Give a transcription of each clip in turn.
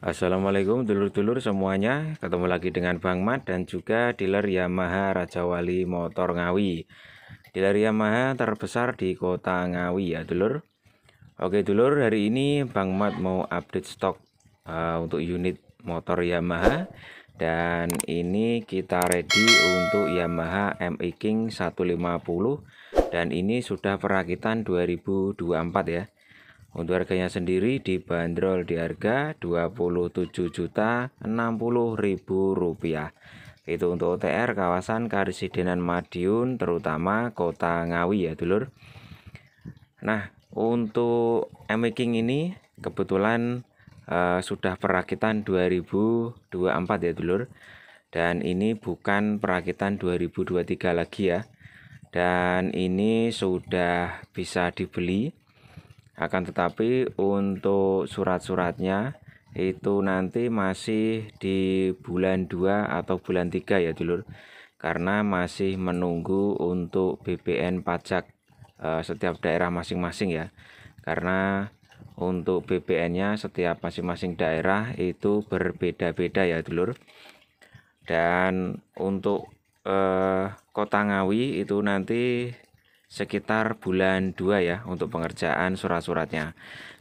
Assalamualaikum dulur-dulur semuanya Ketemu lagi dengan Bang Mat dan juga dealer Yamaha Raja Wali Motor Ngawi Dealer Yamaha terbesar di kota Ngawi ya dulur Oke dulur hari ini Bang Mat mau update stok uh, untuk unit motor Yamaha Dan ini kita ready untuk Yamaha MI King 150 Dan ini sudah perakitan 2024 ya untuk harganya sendiri dibanderol di harga Rp27.060.000. Itu untuk OTR kawasan Karisidenan Madiun terutama Kota Ngawi ya, Dulur. Nah, untuk emiking ini kebetulan eh, sudah perakitan 2024 ya, Dulur. Dan ini bukan perakitan 2023 lagi ya. Dan ini sudah bisa dibeli akan tetapi untuk surat-suratnya itu nanti masih di bulan 2 atau bulan 3 ya dulur karena masih menunggu untuk BPN pajak e, setiap daerah masing-masing ya karena untuk BPN-nya setiap masing-masing daerah itu berbeda-beda ya dulur dan untuk e, kota Ngawi itu nanti sekitar bulan 2 ya untuk pengerjaan surat-suratnya.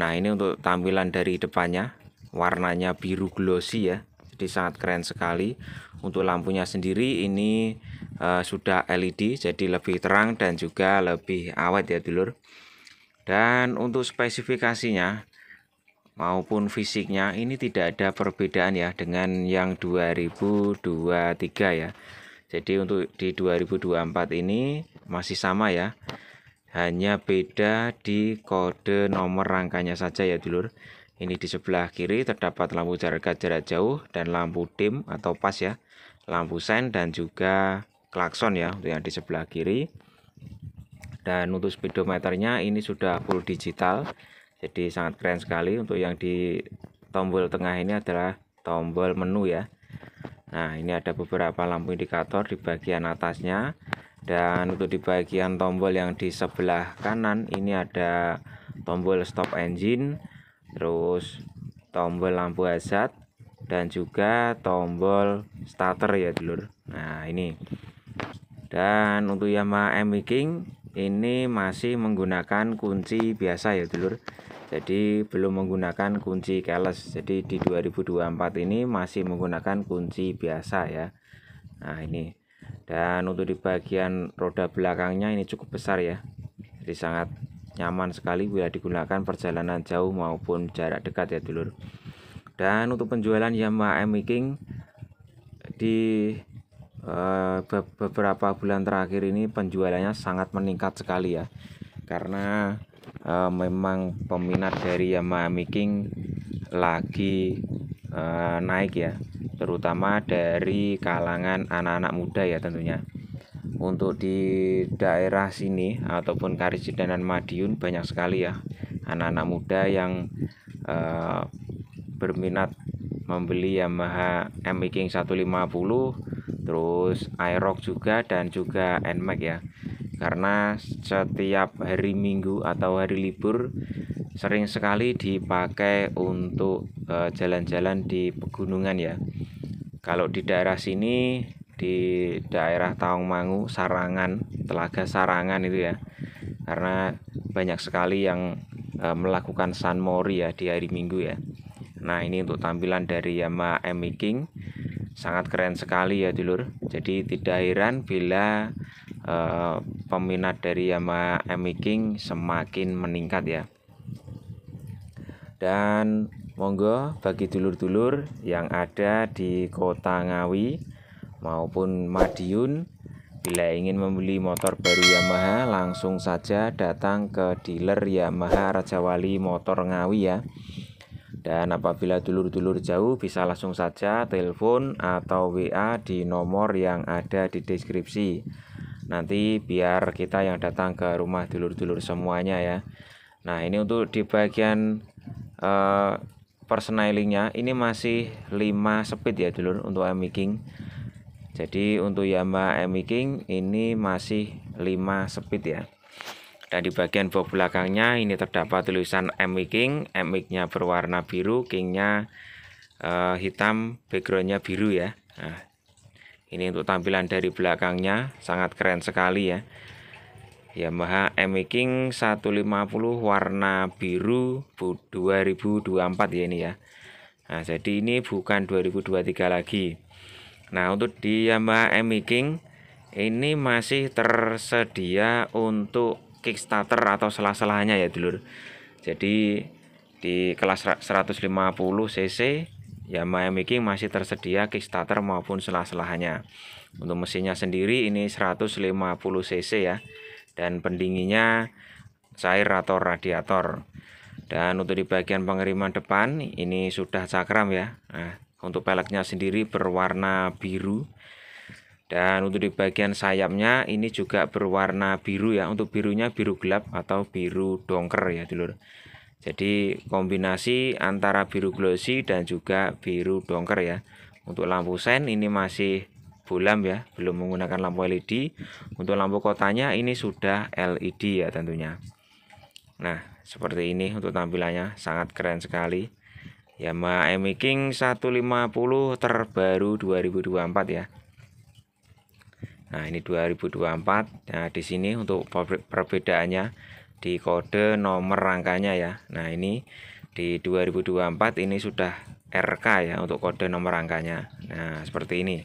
Nah, ini untuk tampilan dari depannya, warnanya biru glossy ya. Jadi sangat keren sekali. Untuk lampunya sendiri ini eh, e, sudah LED jadi lebih terang dan juga lebih awet ya, dulur. Dan untuk spesifikasinya maupun fisiknya ini tidak ada perbedaan ya dengan yang 2023 ya jadi untuk di 2024 ini masih sama ya. Hanya beda di kode nomor rangkanya saja ya dulur. Ini di sebelah kiri terdapat lampu jarak jarak jauh dan lampu dim atau pas ya. Lampu sen dan juga klakson ya untuk yang di sebelah kiri. Dan untuk speedometernya ini sudah full digital. Jadi sangat keren sekali untuk yang di tombol tengah ini adalah tombol menu ya Nah, ini ada beberapa lampu indikator di bagian atasnya dan untuk di bagian tombol yang di sebelah kanan ini ada tombol stop engine, terus tombol lampu hazard dan juga tombol starter ya, dulur. Nah, ini. Dan untuk Yamaha M King ini masih menggunakan kunci biasa ya, dulur jadi belum menggunakan kunci keles jadi di 2024 ini masih menggunakan kunci biasa ya nah ini dan untuk di bagian roda belakangnya ini cukup besar ya jadi sangat nyaman sekali bila digunakan perjalanan jauh maupun jarak dekat ya dulur dan untuk penjualan Yamaha MI King di eh, beberapa bulan terakhir ini penjualannya sangat meningkat sekali ya karena uh, memang peminat dari Yamaha Miking lagi uh, naik ya terutama dari kalangan anak-anak muda ya tentunya untuk di daerah sini ataupun Karijiden dan Madiun banyak sekali ya anak-anak muda yang uh, berminat membeli Yamaha Miking 150 terus Aerox juga dan juga NMAX ya karena setiap hari Minggu atau hari libur sering sekali dipakai untuk eh, jalan-jalan di pegunungan ya. Kalau di daerah sini di daerah Taungmangu, Sarangan, Telaga Sarangan itu ya. Karena banyak sekali yang uh, melakukan sunmori ya di hari Minggu ya. Nah, ini untuk tampilan dari Yamaha MI King. Sangat keren sekali ya, dulur. Jadi tidak heran bila eh, peminat dari Yamaha MI King semakin meningkat ya dan monggo bagi dulur-dulur yang ada di kota Ngawi maupun Madiun bila ingin membeli motor baru Yamaha langsung saja datang ke dealer Yamaha Raja Wali Motor Ngawi ya dan apabila dulur-dulur jauh bisa langsung saja telepon atau WA di nomor yang ada di deskripsi nanti biar kita yang datang ke rumah dulur-dulur semuanya ya nah ini untuk di bagian uh, eh, personalingnya ini masih 5 speed ya dulur untuk King jadi untuk Yamaha King ini masih 5 speed ya dan di bagian bawah belakangnya ini terdapat tulisan MI King, MI nya berwarna biru, kingnya nya uh, eh, hitam, backgroundnya biru ya. Nah, ini untuk tampilan dari belakangnya sangat keren sekali ya. Yamaha M King 150 warna biru 2024 ya ini ya. Nah, jadi ini bukan 2023 lagi. Nah, untuk di Yamaha M King ini masih tersedia untuk Kickstarter atau selah-selahnya ya dulur. Jadi di kelas 150 cc ya Miami King masih tersedia kickstarter maupun selah-selahannya. Untuk mesinnya sendiri ini 150 cc ya dan pendinginnya cair atau radiator. Dan untuk di bagian pengiriman depan ini sudah cakram ya. Nah, untuk peleknya sendiri berwarna biru. Dan untuk di bagian sayapnya ini juga berwarna biru ya. Untuk birunya biru gelap atau biru dongker ya, dulur. Jadi kombinasi antara biru glossy dan juga biru dongker ya. Untuk lampu sen ini masih bulam ya, belum menggunakan lampu LED. Untuk lampu kotanya ini sudah LED ya tentunya. Nah, seperti ini untuk tampilannya sangat keren sekali. Yamaha King 150 terbaru 2024 ya. Nah, ini 2024. Nah, di sini untuk perbedaannya di kode nomor rangkanya ya. Nah, ini di 2024 ini sudah RK ya untuk kode nomor rangkanya. Nah, seperti ini.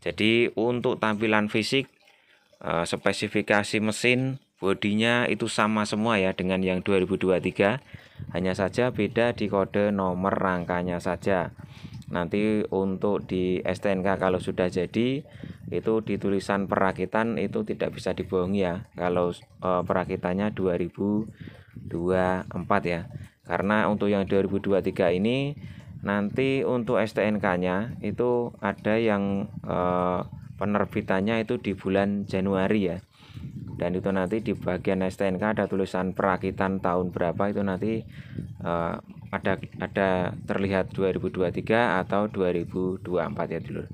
Jadi untuk tampilan fisik eh, spesifikasi mesin bodinya itu sama semua ya dengan yang 2023 hanya saja beda di kode nomor rangkanya saja nanti untuk di STNK kalau sudah jadi itu di tulisan perakitan itu tidak bisa dibohongi ya kalau e, perakitannya 2024 ya karena untuk yang 2023 ini nanti untuk STNK-nya itu ada yang e, penerbitannya itu di bulan Januari ya dan itu nanti di bagian STNK ada tulisan perakitan tahun berapa itu nanti e, ada ada terlihat 2023 atau 2024 ya dulur.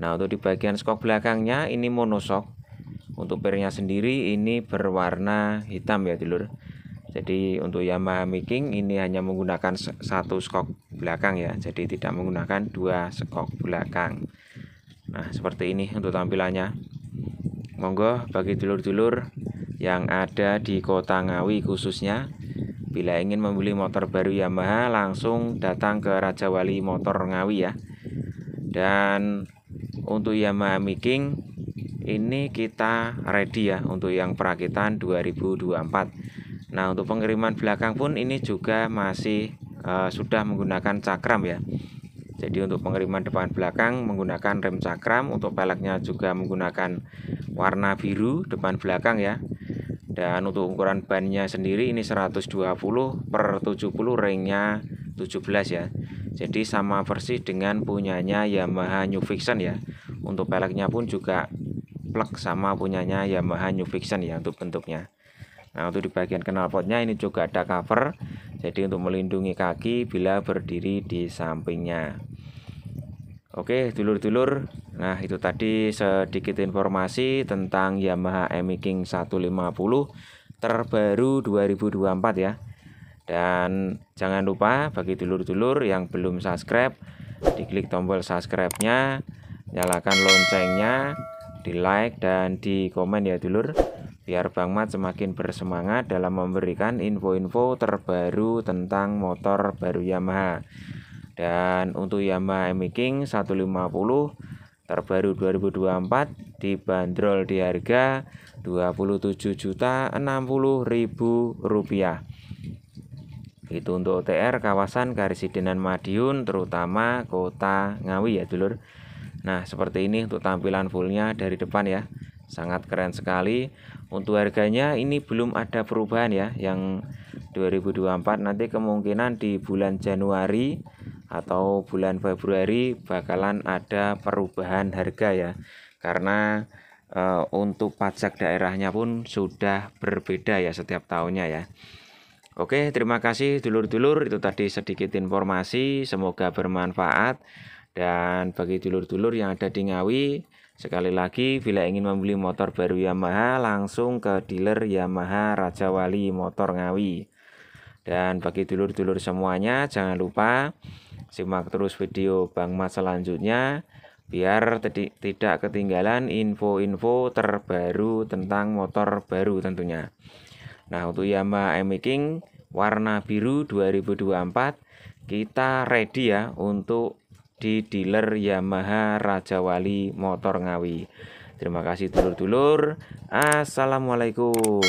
Nah, untuk di bagian skok belakangnya ini monosok. Untuk pernya sendiri ini berwarna hitam ya dulur. Jadi untuk Yamaha Miking ini hanya menggunakan satu skok belakang ya. Jadi tidak menggunakan dua skok belakang. Nah, seperti ini untuk tampilannya. Monggo bagi dulur-dulur yang ada di Kota Ngawi khususnya Bila ingin membeli motor baru Yamaha, langsung datang ke Raja Wali Motor Ngawi ya. Dan untuk Yamaha Miking ini kita ready ya untuk yang perakitan 2024. Nah, untuk pengiriman belakang pun ini juga masih uh, sudah menggunakan cakram ya. Jadi untuk pengiriman depan belakang menggunakan rem cakram, untuk peleknya juga menggunakan warna biru depan belakang ya dan untuk ukuran bannya sendiri ini 120 per 70 ringnya 17 ya jadi sama versi dengan punyanya Yamaha New Fiction ya untuk peleknya pun juga plek sama punyanya Yamaha New Fiction ya untuk bentuknya nah untuk di bagian knalpotnya ini juga ada cover jadi untuk melindungi kaki bila berdiri di sampingnya oke dulur-dulur Nah, itu tadi sedikit informasi tentang Yamaha MI King 150 terbaru 2024 ya. Dan jangan lupa bagi dulur-dulur yang belum subscribe, diklik tombol subscribe-nya, nyalakan loncengnya, di like dan di komen ya dulur biar Bang Mat semakin bersemangat dalam memberikan info-info terbaru tentang motor baru Yamaha. Dan untuk Yamaha MI King 150 terbaru 2024 dibanderol di harga Rp27.060.000. Itu untuk OTR kawasan Karisidenan Madiun terutama Kota Ngawi ya dulur. Nah, seperti ini untuk tampilan fullnya dari depan ya. Sangat keren sekali. Untuk harganya ini belum ada perubahan ya yang 2024 nanti kemungkinan di bulan Januari atau bulan Februari bakalan ada perubahan harga ya karena e, untuk pajak daerahnya pun sudah berbeda ya setiap tahunnya ya Oke terima kasih dulur-dulur itu tadi sedikit informasi semoga bermanfaat dan bagi dulur-dulur yang ada di Ngawi Sekali lagi, bila ingin membeli motor baru Yamaha, langsung ke dealer Yamaha Raja Wali Motor Ngawi. Dan bagi dulur-dulur semuanya, jangan lupa Simak terus video Bang Mas selanjutnya biar tidak ketinggalan info-info terbaru tentang motor baru tentunya. Nah, untuk Yamaha ME King warna biru 2024 kita ready ya untuk di dealer Yamaha Raja Wali Motor Ngawi. Terima kasih dulur-dulur. Assalamualaikum.